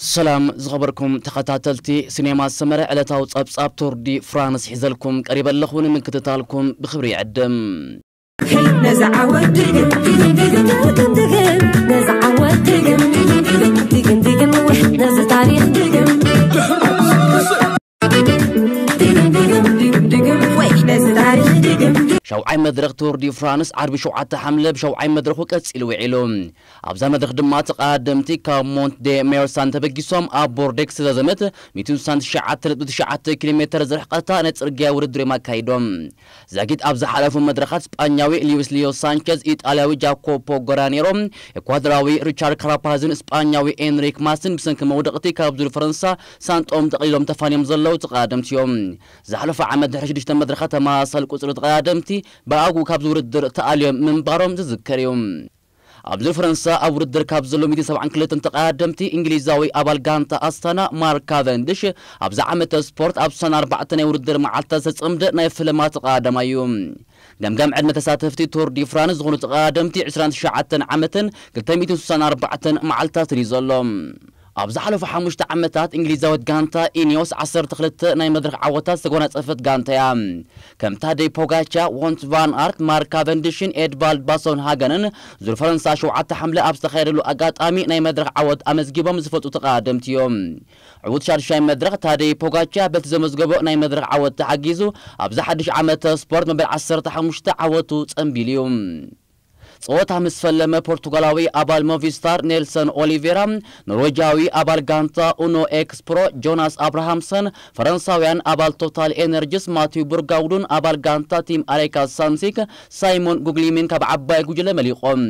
سلام زغبركم تقاتلتي سينما سمرة على تاوت أبس أبتور دي فرانس حزلكم قريبا لخون من كتتالكم بخبري عدم نزع ودقم تاريخ شوعي مدرخ تور دي فرانس شو عطا حملة بشوعي مدرخ وكتس إلوي علوم أبزا مدرخ دمات قادمتي كامونت دي مير سانتا بقيسوم أبوردك سلازمت ميتون سانت شعات تلت شعات كيلومتر زرح قطا نتسرقيا وردري ما كايدوم زاكيت أبزا حلاف مدرخات سبانياوي ليوس ليو سانكز إيطالياوي جاكوبو غرانيروم إكوادراوي ريشار كرابازين سبانياوي إنريك ماسن بسنك مودقتي كابزور فرنسا سانتኦም تقሊሎም ተፋንዮም ዘለው ተቃደምቲ እዮም عمد ዓመት ድሕሪ 6 መድረኻ ተማሳል ቁፅሪ ተቃደምቲ بأعقو كابزور الدر تأليم من بارم تذكريهم أبزر فرنسا أوردر كاب زلو ميتي سبع كلتن تقادمتي إنجليزاوي أبال غانتا أستانا مارك كافندش أبزا عمت سبورت أبسان أربعتني أوردر معالتا سسعمد نايفلما تقادم أيوم جمجم عدم تساتفتي تور دي فرانس غنو تقادمتي عسران شعاتن عمتن قلتا ميتي سسان أربعتن معالتا تريزلهم ኣብ ዝሓለፉ ሓሙሽተ ዓመታት እንግሊዛዊት ጋንታ ኢኒዮስ 12 ናይ መድረክ ዓወታት ዝተጎናፀፈት ጋንታ እያ ከም ታደይ ፖጋቻ ዎንት ቫን ኣርት ማርክ ካቨንዲሽን ኤድቫልድ ባሶን ሃገንን ዙር ፈረንሳ 7 ሓምለ ኣብ ዝተካየደሉ ኣጋጣሚ ናይ መድረክ ዓወት ኣመዝጊቦም ዝፈጡ ተቃደምቲ እዮም ዕቡት ሻድሻይ መድረክ ታደይ ፖጋቻ በቲ ዘመዝገቦ ናይ መድረክ ዓወት ተሓጊዙ ኣብዚ ሓድሽ ዓመተ ስፖርት መበል 15 ዓወቱ ፀንቢሉ እዩ ጾታ ፈለመ ፖርቱጋላዊ አባል ሞቪስታር ኔልሰን ኦሊቬራ፣ ኖርዌጃዊ አባል ጋንታ ኡኖ ኤክስፕሮ ጆናስ አብርሃምሰን፣ ፈረንሳውያን አባል ቶታል ኤነርጂስ ማቲው ቡርጋውዱን አባል ጋንታ ቲም አሬካ ሳንሲክ ሳይሞን ጉግሊሚን ካብ ዓባይ ጉጅለ መሊቆም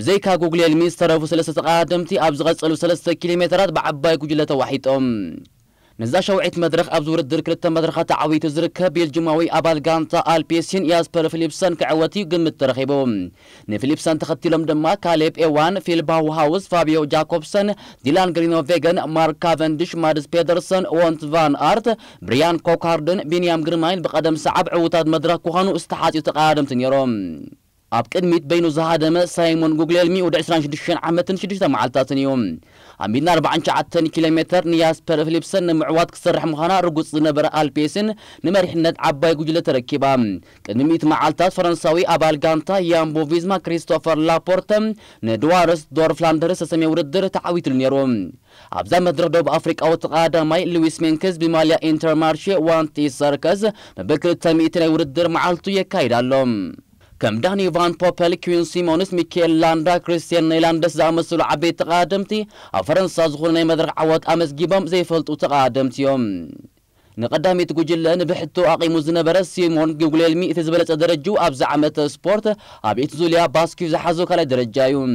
ብዘይካ ጉግሌል ምስ ሰለስተ ተቓደምቲ ኣብ ዝቐጸሉ ሰለስተ ኪሎ ሜትራት ብዓባይ ጉጅለ ተዋሒጦም ነዛ ሸውዒት መድረኽ ኣብዚ ውድድር ክልተ መድረኻት ዓብዪ ዝርከብ ቤልጅማዊ ኣባል ጋንታ ኣልፔስን ያስፐር ፊሊፕሰን ክዕወት ግምት ተረኺቡ ንፊሊፕሰን ተኸቲሎም ድማ ካሌብ ኤዋን ፊልባው ሃውስ ፋብዮ ጃኮብሰን ዲላን ግሪኖቬገን ማርክ ካቨንዲሽ ማድስ ፔደርሰን ዎንት ቫን ኣርት ብሪያን ኮካርድን ቢንያም ግርማይን ብቐደም ሰዓብ ዕውታት መድረኽ ክኾኑ ዝተሓፅዩ ተቃዳድምቲ ነይሮም أبكر ميت بينو زهاد ما سايمون جوجل مي ودا إسران شدشان عامة شدشتا معلتاتن يوم عميدنا أربع عن كيلومتر نياس برفليبسن معواد كسرح مخانا رقص نبرا ألبيسن نمرح ند عباي جوجل تركيبا كن ميت معلتات فرنساوي أبال غانتا يامبو فيزما كريستوفر لابورت ندوارس دور فلاندرس سمي وردر تعويت النيروم أبزا مدرب دوب أفريقيا وتقادا ماي لويس مينكز بماليا إنتر مارشي وانتي ساركز مبكر التميتنا وردر معلتو يكايد اللهم كم داني فان بوبل كوين سيمونس ميكيل لاندا كريستيان نيلاندس زامسلو عبيت تقادمتي فرنسا زغورناي مدرك عوات أمسجيبهم زي فلتو تقادمتيهم نقداميت جوجل نبحتو أقيمو زنبرة سيمون جوجلمي تزبلت درجو أبزعمة سبورت أبيت زوليا باسكيو زحزو كلا درجايون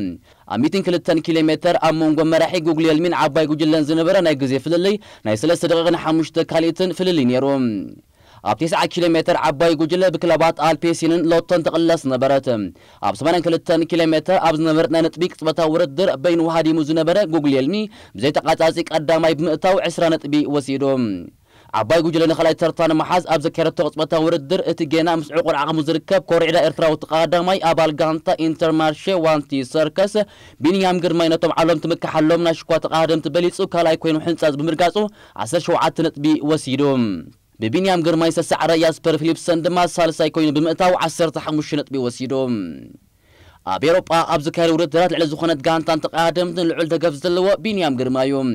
أميتين كلتن كيلومتر أمون جمرحي جوجلمين عباي جوجلن زنبرة ناي فللي ناي دقيقة حمشت كاليتن فللي نيروم أبتيس كيلومتر عباي جوجل بكلابات آلبيسينن لوتن تقلص نبرتم. اب أبسمان كلتن كيلومتر أبز نبرتنا نتبيك بتورد در بين وهادي نبره جوجل يلمي بزيت قطعتك قدام بمئتاو تاو عسرة نتبي وسيدهم. عباي جوجل نخلاي ترتان محاز أبز كرت قطعة تورد در اتجنا مسعوق العام مزركب كوري إلى إرترا وتقدم أي أبال جانتا إنترمارشة وانتي سيركس بينيام جرمي نتم علم تمك حلم نشقات قادم تبليس كالاي كوينو حنساز بمركزه عسر شو عتنت بي وسيدهم. ببينيام غرماي سسعر ياسبر فيليبسن دما سالساي كوين بمئتاو عسر تحموش نطبي وسيدوم أبيروبا أبزكار وردرات على زخنة غانتان تقادم دن العلدة قفز دلوة بينيام قرمايوم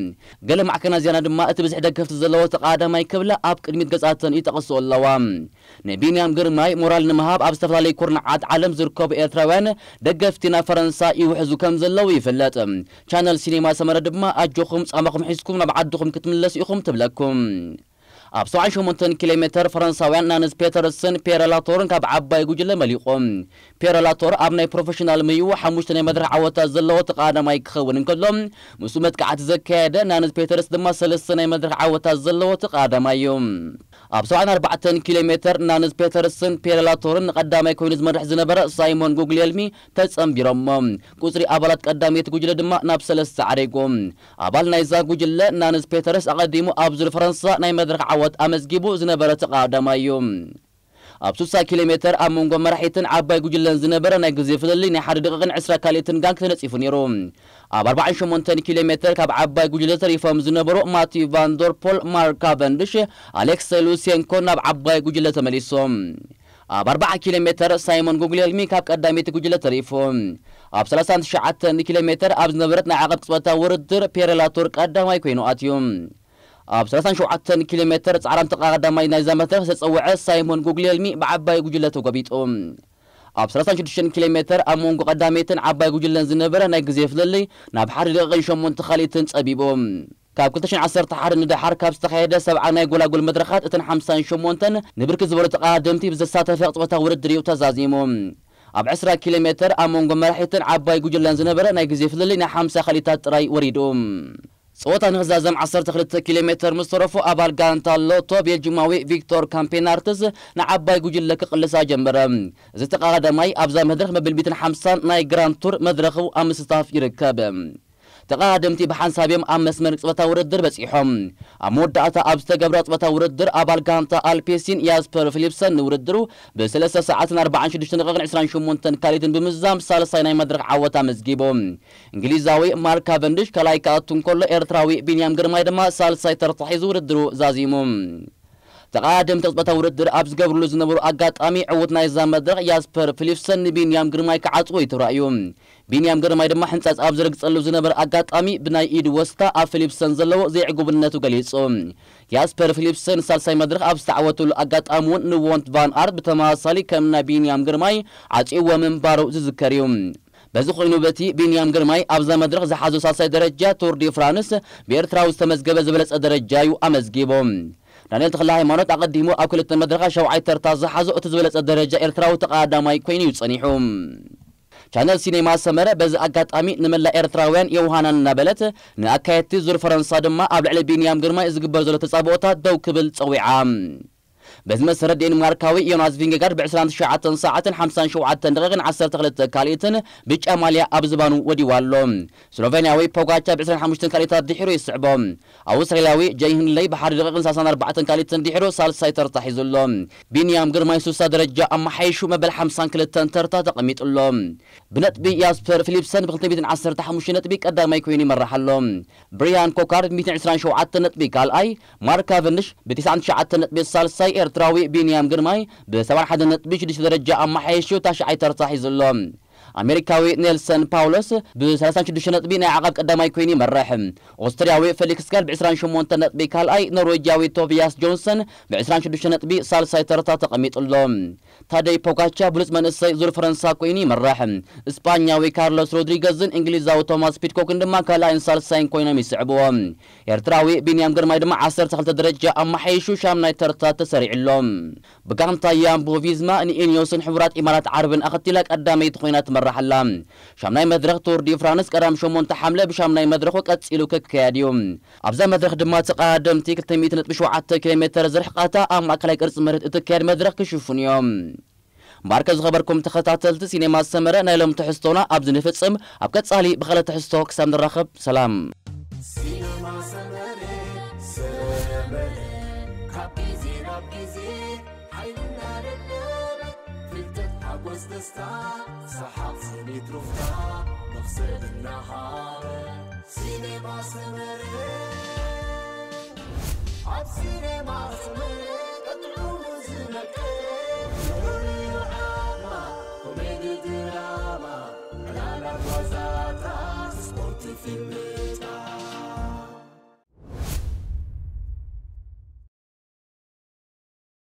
قلم عكنا زيانة دماء تبزح دا قفز دلوة تقادم اي كبلا أب كلمة قزاتن يتقصو اللوام نبينيام قرماي مورال نمهاب أبستفلالي كورن عاد عالم زركوب إيرتراوين دا قفتنا فرنسا يوحزو كمز اللوة يفلات شانل سينيما سمرة دماء أجوخم سأمخم حيسكم نبعد دخم كتملس يخم تبلكم ኣብ 78 ኪሎ ሜትር ፈረንሳውያን ናንስ ፔተርስን ፔረላቶርን ካብ ዓባይ ጉጅለ መሊቖም ፔረላቶር ኣብ ናይ ፕሮፌሽናል ምይኡ ሓሙሽተ ናይ መድረክ ዓወታት ዘለዎ ተቃዳማይ ክኸውን እንከሎ ምስኡ መጥቃዕቲ ዘካየደ ናንስ ፔተርስ ድማ ሰለስተ ናይ መድረክ ዓወታት ዘለዎ ተቃዳማይ እዩ ኣብ 74 ኪሎ ሜትር ናንስ ፔተርስን ፔረላቶርን ንቐዳማይ ኮይኑ ዝመርሕ ዝነበረ ሳይሞን ጉግልየልሚ ተጸምቢሮሞ ቁፅሪ ኣባላት ቀዳሜቲ ጉጅለ ድማ ናብ ሰለስተ ዓሪጉ ኣባል ናይዛ ጉጅለ ናንስ ፔተርስ ኣቐዲሙ ኣብ ዙር ፈረንሳ ናይ መድረክ ዓወት ኣመስጊቡ ዝነበረ ተቓዳማይ እዩ ኣብ 60 ኪሎ ሜትር ኣብ መንጎ መራሒትን ዓባይ ጉጅለን ዝነበረ ናይ ግዜ ፍለሊ ናይ ሓደ ደቂቕን 20 ካልኦትን ጋንክ ተነፂፉ ነይሩ ኣብ 48 ኪሎ ሜትር ካብ ዓባይ ጉጅለ ተሪፎም ዝነበሩ ማቲ ቫንዶርፖል ማርክ ካቨንድሽ ኣሌክሰይ ሉሴንኮ ናብ ዓባይ ጉጅለ ተመሊሶም ኣብ 40 ኪሎ ሜትር ሳይሞን ጉግሌልሚ ካብ ቀዳሚት ጉጅለ ተሪፉ ኣብ 39 ኪሎ ሜትር ኣብ ዝነበረት ናይ ዓቐብ ቅፅበታ ውርድር ፔረላቶር ቀዳማይ ኮይኑ ኣትዩ ኣብ 37 ኪሎ ሜትር ፃዕራምቲ ቀዳማይ ናይዛ መድረክ ዝተፀውዐ ሳይሞን ጉግሌልሚ ብዓባይ ጉጅለ ተጓቢጡ ኣብ 36 ኪሎ ሜትር ኣብ መንጎ ቀዳሜትን ዓባይ ጉጅለን ዝነበረ ናይ ግዜ ፍለለይ ናብ ሓደ ደቂቕን 8 ካልእትን ፀቢቡ ካብ 211 ንድሓር ካብ ዝተካየደ 70 ናይ ጎላጎል መድረኻት እተን 58 ንብርክት ዝበሉ ተቃደምቲ ብዘሳተፈ ቅፅበታዊ ውድድር እዩ ተዛዚሙ ኣብ 20 ኪሎ ሜትር ኣብ መንጎ መራሒትን ዓባይ ጉጅለን ዝነበረ ናይ ግዜ ፍለለይ ናይ 50 ካልኢታት ጥራይ ወሪዱ صوتا هزازن عصر تخلت كيلومتر مصرفو أبال غانتالو توب يجمعوي فيكتور كامبينارتز نعباي قجل لك قلسا جنبرم زي تقاقدماي أبزا مدرخ مبلبيتن حمسان ناي جران تور مدرخو أمستاف يركب تقادمتي بحن سابيم أم مسمر صبتا وردر بسيحهم أمود دعتا أبستا قبرا صبتا وردر أبال قامتا ألبيسين ياسبر فيليبسن وردرو بسلسة ساعات 24 دقيقة 20 شمونتن كاليدن بمزام سالسايناي مدرق عوتا مزجيبهم إنجليزاوي مارك كافندش كلايكاتون كل إرتراوي بنيام قرماي دما سالساي ترطحي زوردرو زازيمهم ተቃደምቲ ቅፅበታ ውድድር ኣብ ዝገብርሉ ዝነበሩ ኣጋጣሚ ዕውት ናይ ዛ መድረኽ ያስፐር ፊሊፕሰን ንቢንያም ግርማይ ክዓፅዎ እዩ ቢንያም ግርማይ ድማ ሕንፃፅ ኣብ ዝርግፀሉ ዝነበረ ኣጋጣሚ ብናይ ኢድ ወስታ ኣብ ፊሊፕሰን ዘለዎ ዘይዕጉብነቱ ገሊጹ ያስፐር ፊሊፕሰን ሳልሳይ መድረኽ ኣብ ዝተዓወተሉ ኣጋጣሚ እውን ንዎንት ቫን ኣር ብተመሳሳሊ ከም ናይ ቢንያም ግርማይ ዓፂዎ ምንባሩ ዝዝከር እዩ በዚ ኮይኑ በቲ ቢንያም ግርማይ ኣብዛ መድረኽ ዝሓዞ ሳልሳይ ደረጃ ቶር ዲ ፍራንስ ብኤርትራዊ ዝተመዝገበ ዝበለፀ ደረጃ እዩ ኣመዝጊቦም دانيل يعني تخلى هيمانوت أقدمو أو كل التمدرخة شو عيتر تازة حزو أتزولت الدرجة إرتراو تقادامي كوينيو تصنيحوم شانل سينما سمرة بز أقات أمي نملا إرتراوين يوهانا نابلت نأكايت تزور فرنسا دما أبل على بينيام قرما إزقبر زولت صابوتا دو كبل تصوي بس مسرد إن ماركاوي يوناس فينجر بعشرين شعة ساعة خمسة شعة رغن عشر تغلت كاليتن بيج أماليا أبزبانو وديوالهم سلوفينياوي بوغاتشا بعشرين خمسة كاليتر دحرو يسعبهم أوسريلاوي جايهن لي بحر رغن ساسان أربعة كاليتن دحرو سال سايتر تحيزلهم بنيام قرمايسو درجة أما حيشو مبل حمسان كاليتن ترتا تقميت لهم بنتبي ياسبر فيليبسن بخلتبيتن عشر تحمش نتبي قدام يكويني مرحلهم بريان كوكارد 127 نتبي كالأي ماركافنش ب 99 نتبي سال ساير ኤርትራዊ ቢንያም ግርማይ ብ71 ነጥቢ 6 ደረጃ ኣማሓየሽዩ ታሽዓይ ተርታሒዙሎም أمريكاوي نيلسون باولوس بسلاسان شدوشة نطبي نعقب قدامي كويني مرحم أسترياوي فيليكس كار بعسران شمونتا نطبي كالاي نرويجاوي توبياس جونسون بعسران شدوشة نطبي سالساي ترتا تقميط اللوم تادي بوكاتشا بلس من السي زور فرنسا كويني مرحم إسبانياوي كارلوس رودريغازن إنجليزاو توماس بيتكوك اندما كالاين سالساين كويني ميسعبوهم ኤርትራዊ ቢንያም ግርማይ ድማ 12 ደረጃ ኣማሓይሹ ሻም ናይ ተርታ ተሰሪዕሎም ብጋንታ ያምቦ ቪዝማ ንኢንዮስን ሕቡራት ኢማራት ዓረብን ኣኸቲላ ቀዳመይቲ ኮይና ትመርሕ ይስራሓላ ሻም ናይ መድረኽ ቱር ዲ ፍራንስ ቀዳም 8 ሓምለ وقت ናይ መድረኹ ቀፂሉ ክካየድ እዩ ኣብዛ መድረኽ ድማ ተቓዳምቲ 207 ኪሎ ሜትር ዝርሕቐታ ኣብ ማእከላይ ቅርፂ መሬት እትካየድ መድረኽ ክሽፍን እዮም ماركز خبركم تخطاتلت سينما السمراء نايلم تحستونا أبز نفتسم أبكت صالي بخلة تحستو كسام الرخب سلام سينما سمراء سمراء كابيزي رابيزي حيلنا لنا سحاب دستا ستار سحاب ترفتا رفضا نفصل النهار سينما سمري عب سينما سمري قطعوا زينك جوري وعامة كوميدي دراما لا لا وزاتا سبورت في الميتا